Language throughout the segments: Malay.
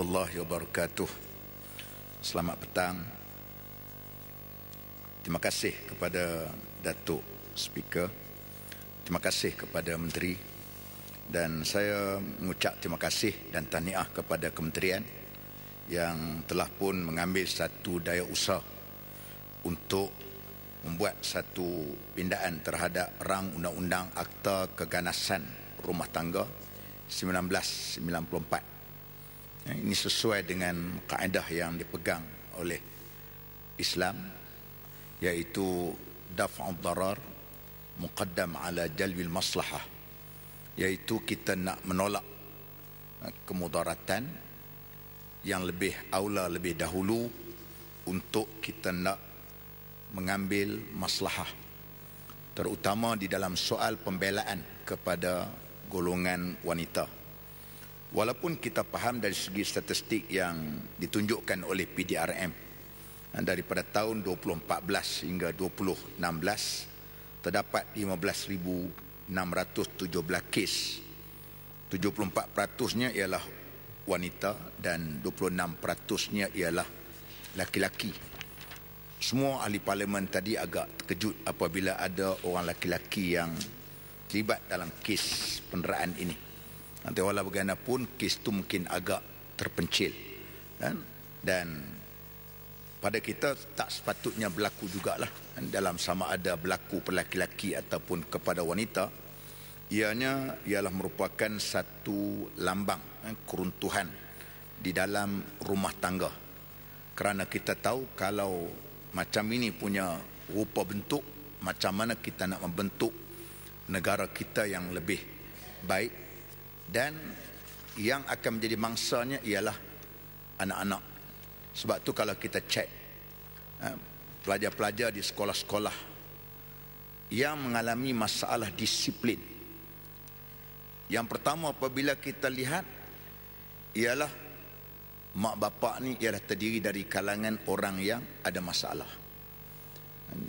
warahmatullahi wabarakatuh. Selamat petang. Terima kasih kepada Datuk Speaker. Terima kasih kepada Menteri. Dan saya mengucap terima kasih dan tahniah kepada Kementerian yang telah pun mengambil satu daya usaha untuk membuat satu pindaan terhadap rang Undang-Undang Akta Keganasan Rumah Tangga 1994 ini sesuai dengan kaedah yang dipegang oleh Islam yaitu daf'ud darar muqaddam ala jalbil maslahah yaitu kita nak menolak eh, kemudaratan yang lebih aula lebih dahulu untuk kita nak mengambil maslahah terutama di dalam soal pembelaan kepada golongan wanita walaupun kita faham dari segi statistik yang ditunjukkan oleh PDRM eh, daripada tahun 2014 hingga 2016 terdapat 15617 kes 74%-nya ialah wanita dan 26%-nya ialah laki-laki. Semua ahli parlimen tadi agak terkejut apabila ada orang laki-laki yang terlibat dalam kes penderaan ini. Nanti walau bagaimanapun kes itu mungkin agak terpencil kan? dan pada kita tak sepatutnya berlaku juga lah dalam sama ada berlaku pelaki laki ataupun kepada wanita ianya ialah merupakan satu lambang kan, keruntuhan di dalam rumah tangga kerana kita tahu kalau macam ini punya rupa bentuk macam mana kita nak membentuk negara kita yang lebih baik dan yang akan menjadi mangsanya ialah anak-anak sebab tu kalau kita cek ha, pelajar-pelajar di sekolah-sekolah yang mengalami masalah disiplin yang pertama apabila kita lihat ialah mak bapak ni ialah terdiri dari kalangan orang yang ada masalah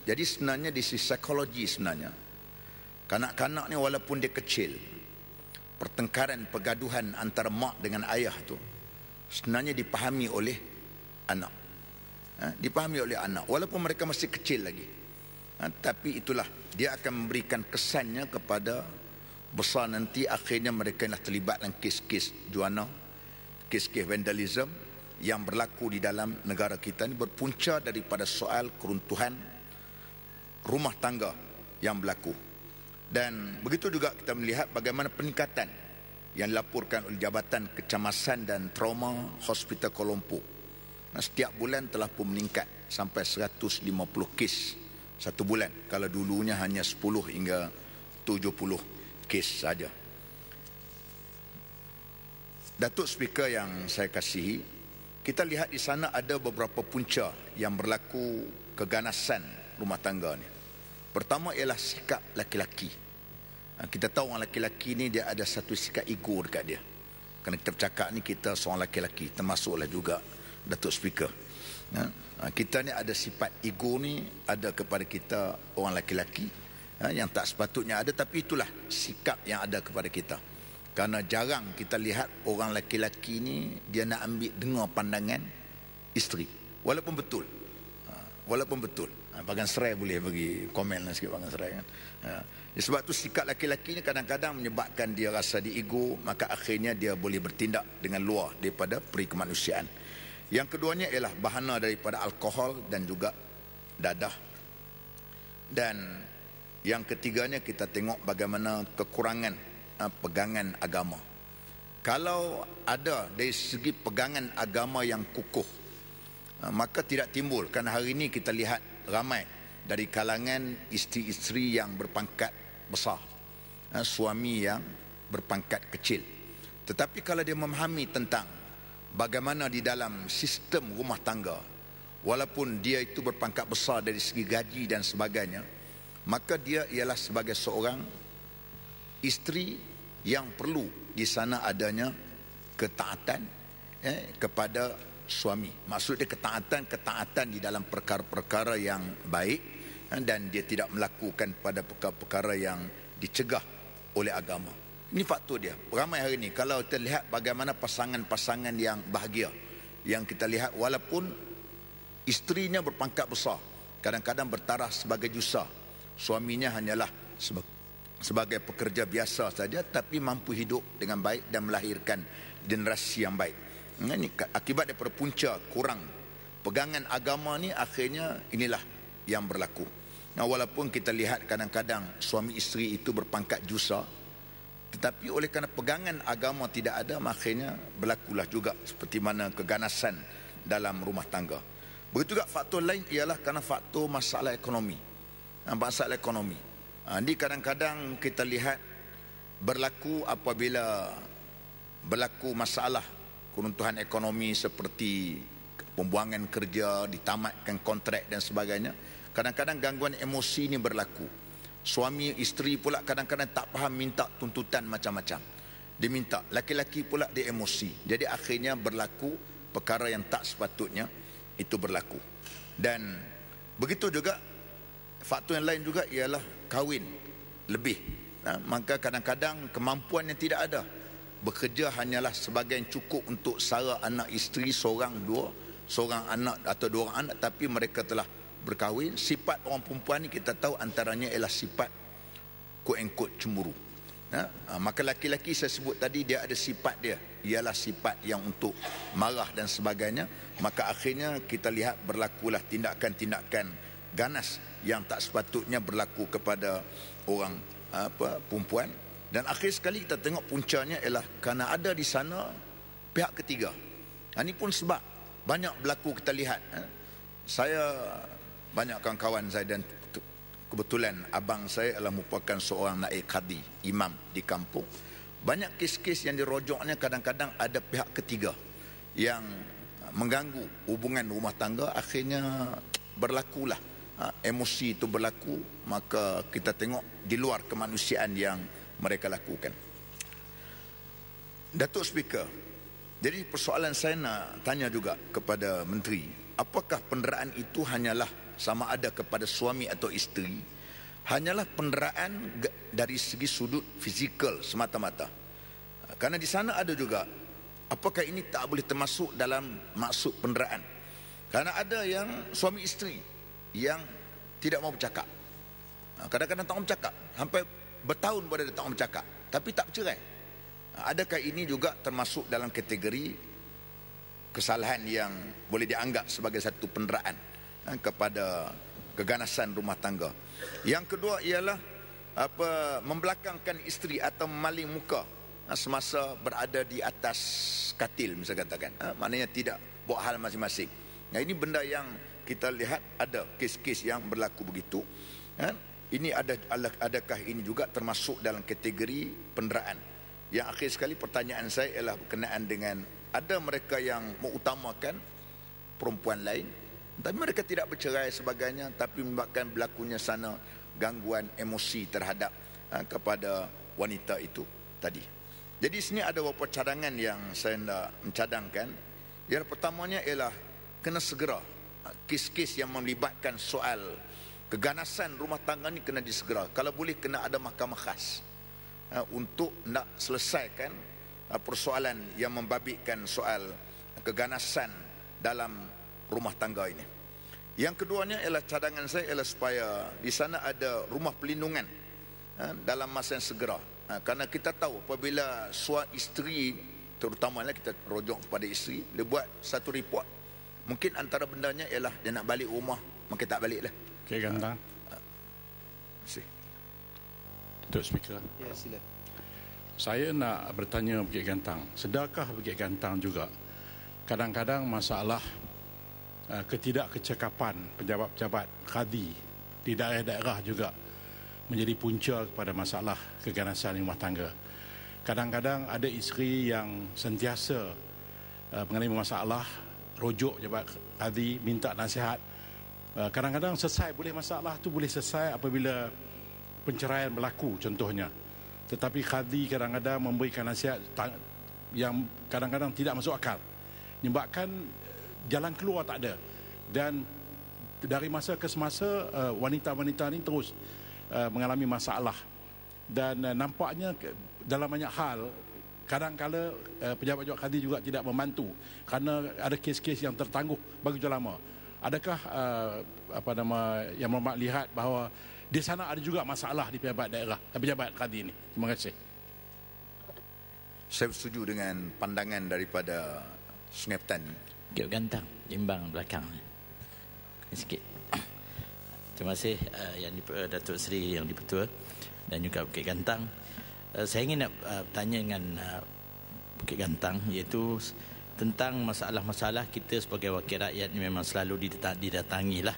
jadi sebenarnya di sisi psikologi sebenarnya kanak-kanak ni walaupun dia kecil pertengkaran pergaduhan antara mak dengan ayah tu sebenarnya dipahami oleh anak ha? dipahami oleh anak walaupun mereka masih kecil lagi ha? tapi itulah dia akan memberikan kesannya kepada besar nanti akhirnya mereka yang terlibat dalam kes-kes juana kes-kes vandalism yang berlaku di dalam negara kita ini berpunca daripada soal keruntuhan rumah tangga yang berlaku. Dan begitu juga kita melihat bagaimana peningkatan yang dilaporkan oleh Jabatan Kecemasan dan Trauma Hospital Kuala Lumpur. Nah, setiap bulan telah pun meningkat sampai 150 kes satu bulan. Kalau dulunya hanya 10 hingga 70 kes saja. Datuk Speaker yang saya kasihi, kita lihat di sana ada beberapa punca yang berlaku keganasan rumah tangga ini. Pertama ialah sikap laki-laki. Ah, kita tahu orang lelaki-lelaki ni dia ada satu sikap ego dekat dia. Kerana kita bercakap ni kita seorang lelaki-lelaki termasuklah juga Datuk Speaker. Ah, ah, kita ni ada sifat ego ni ada kepada kita orang lelaki-lelaki yang tak sepatutnya ada tapi itulah sikap yang ada kepada kita. Kerana jarang kita lihat orang lelaki-lelaki ni dia nak ambil dengar pandangan isteri. Walaupun betul. Ha, walaupun betul. Pagan serai boleh bagi komen lah sikit pagan serai kan. Ya. ya. Sebab tu sikap laki-laki ni kadang-kadang menyebabkan dia rasa diego, maka akhirnya dia boleh bertindak dengan luar daripada peri kemanusiaan. Yang keduanya ialah bahana daripada alkohol dan juga dadah. Dan yang ketiganya kita tengok bagaimana kekurangan eh, pegangan agama. Kalau ada dari segi pegangan agama yang kukuh, eh, maka tidak timbul. Kan hari ini kita lihat ramai dari kalangan isteri-isteri yang berpangkat besar ha, suami yang berpangkat kecil tetapi kalau dia memahami tentang bagaimana di dalam sistem rumah tangga walaupun dia itu berpangkat besar dari segi gaji dan sebagainya maka dia ialah sebagai seorang isteri yang perlu di sana adanya ketaatan eh, kepada suami. Maksudnya ketaatan-ketaatan di dalam perkara-perkara yang baik eh, dan dia tidak melakukan pada perkara-perkara yang dicegah oleh agama. Ini faktor dia. Ramai hari ini kalau kita lihat bagaimana pasangan-pasangan yang bahagia. Yang kita lihat walaupun isterinya berpangkat besar. Kadang-kadang bertaraf sebagai jusa. Suaminya hanyalah sebagai pekerja biasa saja tapi mampu hidup dengan baik dan melahirkan generasi yang baik ini akibat daripada punca kurang pegangan agama ni akhirnya inilah yang berlaku nah, walaupun kita lihat kadang-kadang suami isteri itu berpangkat jusa tetapi oleh kerana pegangan agama tidak ada makanya berlakulah juga seperti mana keganasan dalam rumah tangga begitu juga faktor lain ialah kerana faktor masalah ekonomi masalah ekonomi ini ah, kadang-kadang kita lihat berlaku apabila berlaku masalah keruntuhan ekonomi seperti pembuangan kerja, ditamatkan kontrak dan sebagainya. Kadang-kadang gangguan emosi ini berlaku. Suami isteri pula kadang-kadang tak faham minta tuntutan macam-macam. Dia minta, laki-laki pula dia emosi. Jadi akhirnya berlaku perkara yang tak sepatutnya itu berlaku. Dan begitu juga faktor yang lain juga ialah kahwin lebih. Ha, maka kadang-kadang kemampuan yang tidak ada bekerja hanyalah sebagai yang cukup untuk sara anak isteri seorang dua seorang anak atau dua orang anak tapi mereka telah berkahwin sifat orang perempuan ni kita tahu antaranya ialah sifat kuengkut cemburu ya? ha, maka laki-laki saya sebut tadi dia ada sifat dia ialah sifat yang untuk marah dan sebagainya maka akhirnya kita lihat berlakulah tindakan-tindakan ganas yang tak sepatutnya berlaku kepada orang ha, apa perempuan dan akhir sekali kita tengok puncanya ialah kerana ada di sana pihak ketiga. Ini ha, pun sebab banyak berlaku kita lihat. Ha. Saya banyak kawan-kawan saya dan kebetulan abang saya adalah merupakan seorang naik kadi imam di kampung. Banyak kes-kes yang dirojoknya kadang-kadang ada pihak ketiga yang mengganggu hubungan rumah tangga akhirnya berlakulah ha. emosi itu berlaku maka kita tengok di luar kemanusiaan yang mereka lakukan. Datuk Speaker, jadi persoalan saya nak tanya juga kepada Menteri, apakah penderaan itu hanyalah sama ada kepada suami atau isteri, hanyalah penderaan dari segi sudut fizikal semata-mata? Karena di sana ada juga, apakah ini tak boleh termasuk dalam maksud penderaan? Karena ada yang suami isteri yang tidak mau bercakap. Kadang-kadang tak mau bercakap. Sampai bertahun pada datang bercakap tapi tak bercerai adakah ini juga termasuk dalam kategori kesalahan yang boleh dianggap sebagai satu penderaan eh, kepada keganasan rumah tangga yang kedua ialah apa membelakangkan isteri atau maling muka eh, semasa berada di atas katil misalnya katakan eh, maknanya tidak buat hal masing-masing nah ini benda yang kita lihat ada kes-kes yang berlaku begitu ini ada adakah ini juga termasuk dalam kategori penderaan yang akhir sekali pertanyaan saya ialah berkenaan dengan ada mereka yang mengutamakan perempuan lain tapi mereka tidak bercerai sebagainya tapi membuatkan berlakunya sana gangguan emosi terhadap ha, kepada wanita itu tadi jadi sini ada beberapa cadangan yang saya nak mencadangkan yang pertamanya ialah kena segera ha, kes-kes yang melibatkan soal keganasan rumah tangga ni kena disegera kalau boleh kena ada mahkamah khas ha, untuk nak selesaikan ha, persoalan yang membabitkan soal keganasan dalam rumah tangga ini yang keduanya ialah cadangan saya ialah supaya di sana ada rumah pelindungan ha, dalam masa yang segera ha, kerana kita tahu apabila suami isteri terutamanya kita rojok kepada isteri dia buat satu report mungkin antara bendanya ialah dia nak balik rumah maka tak balik lah Okey, ah, Gandang. Ah, si. Tuan Speaker. Ya, sila. Saya nak bertanya Bukit Gantang. Sedakah Bukit Gantang juga kadang-kadang masalah uh, ketidakkecekapan pejabat-pejabat kadi di daerah-daerah juga menjadi punca kepada masalah keganasan rumah tangga. Kadang-kadang ada isteri yang sentiasa uh, mengalami masalah, rujuk jabat kadi, minta nasihat, Ah, kadang-kadang selesai boleh masalah tu boleh selesai apabila penceraian berlaku contohnya tetapi khadi kadang-kadang memberikan nasihat yang kadang-kadang tidak masuk akal menyebabkan eh, jalan keluar tak ada dan dari masa ke semasa eh, wanita-wanita ini terus eh, mengalami masalah dan nampaknya dalam banyak hal kadang-kadang pejabat-pejabat khadi juga tidak membantu kerana ada kes-kes yang tertangguh bagi lama. lama adakah uh, apa nama yang Muhammad lihat bahawa di sana ada juga masalah di pejabat daerah di eh, pejabat kadi ini terima kasih saya setuju dengan pandangan daripada Sungai Petan Gap gantang, imbang belakang Sikit Terima kasih uh, yang di, uh, Datuk Seri yang dipertua Dan juga Bukit Gantang uh, Saya ingin nak uh, tanya dengan uh, Bukit Gantang Iaitu tentang masalah-masalah kita sebagai wakil rakyat ni memang selalu didatangi lah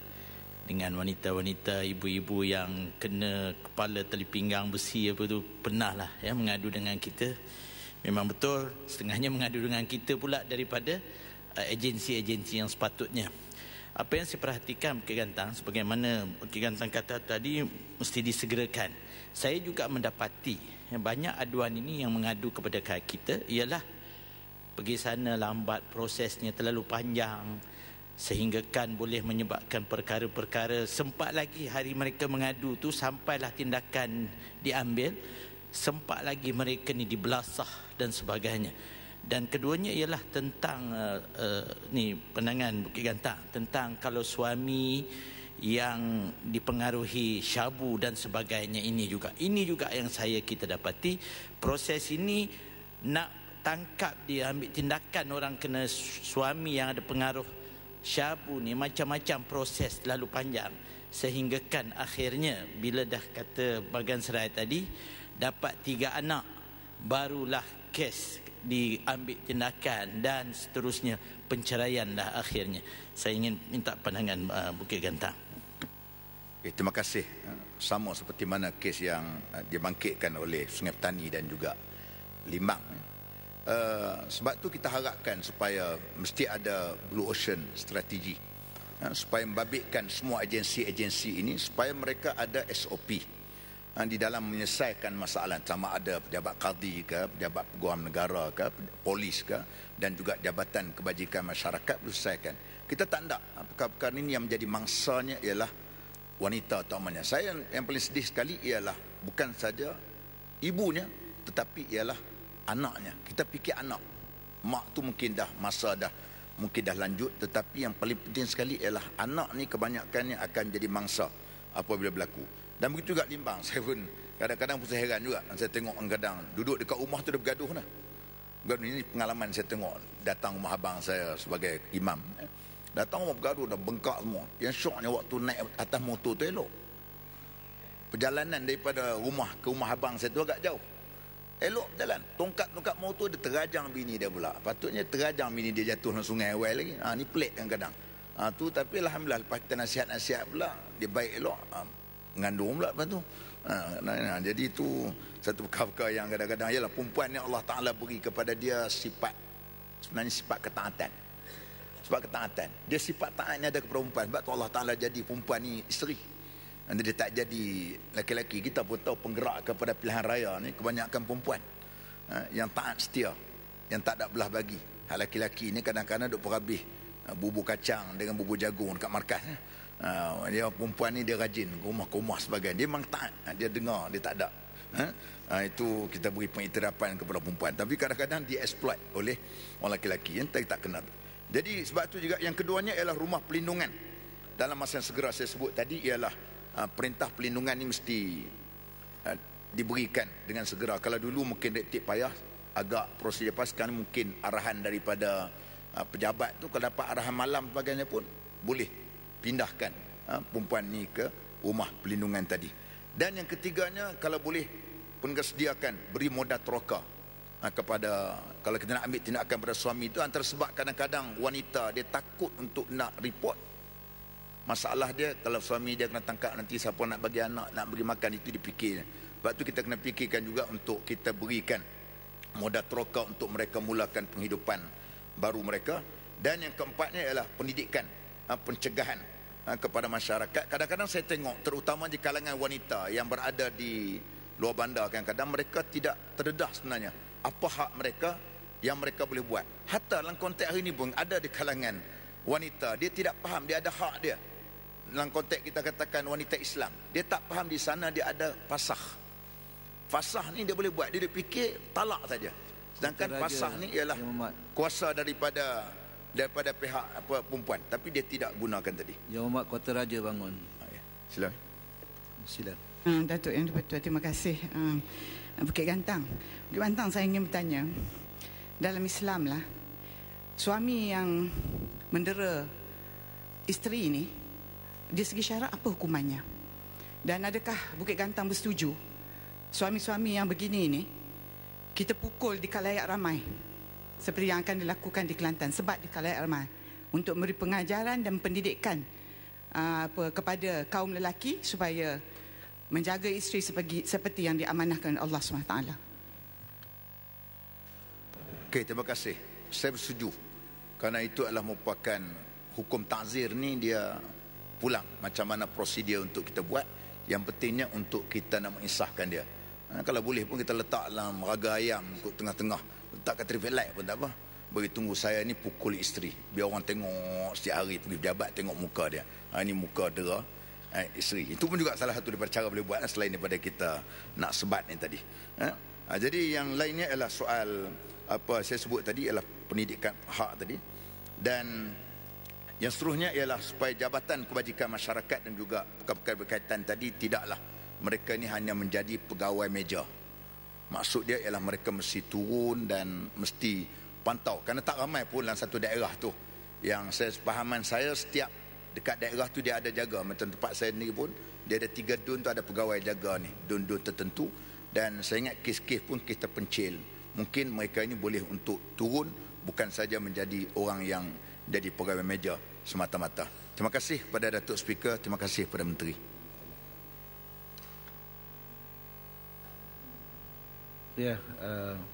dengan wanita-wanita ibu-ibu yang kena kepala terlipinggang besi apa tu pernah lah ya mengadu dengan kita memang betul setengahnya mengadu dengan kita pula daripada uh, agensi-agensi yang sepatutnya apa yang saya perhatikan Bukit Gantang sebagaimana Bukit Gantang kata tadi mesti disegerakan saya juga mendapati ya, banyak aduan ini yang mengadu kepada kita ialah pergi sana lambat prosesnya terlalu panjang sehinggakan boleh menyebabkan perkara-perkara sempat lagi hari mereka mengadu tu sampailah tindakan diambil sempat lagi mereka ni dibelasah dan sebagainya dan keduanya ialah tentang uh, uh, ni penangan Bukit Gantang tentang kalau suami yang dipengaruhi syabu dan sebagainya ini juga ini juga yang saya kita dapati proses ini nak tangkap dia ambil tindakan orang kena suami yang ada pengaruh syabu ni macam-macam proses terlalu panjang sehinggakan akhirnya bila dah kata bagan serai tadi dapat tiga anak barulah kes diambil tindakan dan seterusnya penceraian dah akhirnya saya ingin minta pandangan uh, Bukit Gantang eh, terima kasih sama seperti mana kes yang uh, dibangkitkan oleh Sungai Petani dan juga Limbang uh, sebab tu kita harapkan supaya mesti ada blue ocean strategi uh, supaya membabitkan semua agensi-agensi ini supaya mereka ada SOP eh, di dalam menyelesaikan masalah sama ada pejabat kadi ke, pejabat peguam negara ke, polis ke dan juga jabatan kebajikan masyarakat menyelesaikan. Kita tak nak perkara-perkara ini yang menjadi mangsanya ialah wanita atau mana Saya yang, yang paling sedih sekali ialah bukan saja ibunya tetapi ialah anaknya. Kita fikir anak. Mak tu mungkin dah masa dah mungkin dah lanjut tetapi yang paling penting sekali ialah anak ni kebanyakannya akan jadi mangsa apabila berlaku. Dan begitu juga limbang. Saya pun kadang-kadang pun saya heran juga. Saya tengok kadang duduk dekat rumah tu dah bergaduh dah. Bergaduh ini pengalaman saya tengok datang rumah abang saya sebagai imam. Datang rumah bergaduh dah bengkak semua. Yang syoknya waktu naik atas motor tu elok. Perjalanan daripada rumah ke rumah abang saya tu agak jauh. Elok jalan. Tongkat-tongkat motor dia terajang bini dia pula. Patutnya terajang bini dia jatuh dalam sungai awal lagi. Ha, ni pelik kadang-kadang. Ha, tu tapi Alhamdulillah lepas kita nasihat-nasihat pula. Dia baik elok. Ha, mengandung pula lepas tu. Ha, nah, nah, jadi tu satu perkara yang kadang-kadang. Yalah perempuan ni Allah Ta'ala beri kepada dia sifat. Sebenarnya sifat ketaatan. Sifat ketaatan. Dia sifat taatnya ada ke perempuan. Sebab tu Allah Ta'ala jadi perempuan ni isteri. Nanti dia tak jadi lelaki laki kita pun tahu penggerak kepada pilihan raya ni kebanyakan perempuan ha, yang taat setia yang tak ada belah bagi hal lelaki laki ni kadang-kadang duk perhabis ha, bubur kacang dengan bubur jagung dekat markas ha, dia perempuan ni dia rajin rumah-rumah sebagainya dia memang taat ha, dia dengar dia tak ada ha, ha itu kita beri pengiktirafan kepada perempuan tapi kadang-kadang dia exploit oleh orang lelaki-lelaki yang tak, tak kenal jadi sebab tu juga yang keduanya ialah rumah pelindungan dalam masa yang segera saya sebut tadi ialah Ah, perintah pelindungan ini mesti ah, diberikan dengan segera. Kalau dulu mungkin detik payah agak prosedur lepas kan mungkin arahan daripada ah, pejabat tu kalau dapat arahan malam sebagainya pun boleh pindahkan perempuan ni ke rumah pelindungan tadi. Dan yang ketiganya kalau boleh pun kesediakan beri modal teroka kepada kalau kita nak ambil tindakan pada suami itu antara sebab kadang-kadang wanita dia takut untuk nak report masalah dia kalau suami dia kena tangkap nanti siapa nak bagi anak nak beri makan itu dipikir sebab tu kita kena fikirkan juga untuk kita berikan moda teroka untuk mereka mulakan penghidupan baru mereka dan yang keempatnya ialah pendidikan ha, pencegahan ha, kepada masyarakat kadang-kadang saya tengok terutama di kalangan wanita yang berada di luar bandar kadang-kadang mereka tidak terdedah sebenarnya apa hak mereka yang mereka boleh buat hatta dalam konteks hari ini pun ada di kalangan wanita dia tidak faham dia ada hak dia dalam konteks kita katakan wanita Islam dia tak faham di sana dia ada fasakh fasakh ni dia boleh buat dia, dia fikir talak saja sedangkan fasakh ni ialah kuasa daripada daripada pihak apa perempuan tapi dia tidak gunakan tadi ya umat kota raja bangun sila ah, ya. sila ah, Datuk yang dipertua terima kasih ha, Bukit Gantang Bukit Gantang saya ingin bertanya dalam Islam lah suami yang mendera isteri ini di segi syarak apa hukumannya dan adakah Bukit Gantang bersetuju suami-suami yang begini ini kita pukul di kalayak ramai seperti yang akan dilakukan di Kelantan sebab di kalayak ramai untuk memberi pengajaran dan pendidikan ah, apa kepada kaum lelaki supaya menjaga isteri seperti, seperti yang diamanahkan Allah SWT Okay, terima kasih. Saya bersetuju. Karena itu adalah merupakan hukum takzir ni dia Pulang macam mana prosedur untuk kita buat yang pentingnya untuk kita nak mengisahkan dia ha, kalau boleh pun kita letak dalam raga ayam kot tengah-tengah letak kat traffic light pun tak apa bagi tunggu saya ni pukul isteri biar orang tengok setiap hari pergi pejabat tengok muka dia ha, ni muka dera ha, isteri itu pun juga salah satu daripada cara boleh buat lah, selain daripada kita nak sebat ni tadi ha? Ha, jadi yang lainnya ialah soal apa saya sebut tadi ialah pendidikan hak tadi dan yang seterusnya ialah supaya Jabatan Kebajikan Masyarakat dan juga pekan berkaitan tadi tidaklah mereka ini hanya menjadi pegawai meja. Maksud dia ialah mereka mesti turun dan mesti pantau. Karena tak ramai pun dalam satu daerah tu. Yang saya sepahaman saya setiap dekat daerah tu dia ada jaga. Macam tempat saya ni pun dia ada tiga dun tu ada pegawai jaga ni. Dun-dun tertentu. Dan saya ingat kes-kes pun kita pencil. Mungkin mereka ini boleh untuk turun bukan saja menjadi orang yang jadi pegawai meja semata-mata. Terima kasih kepada Datuk Speaker, terima kasih kepada Menteri. Ya, yeah, uh...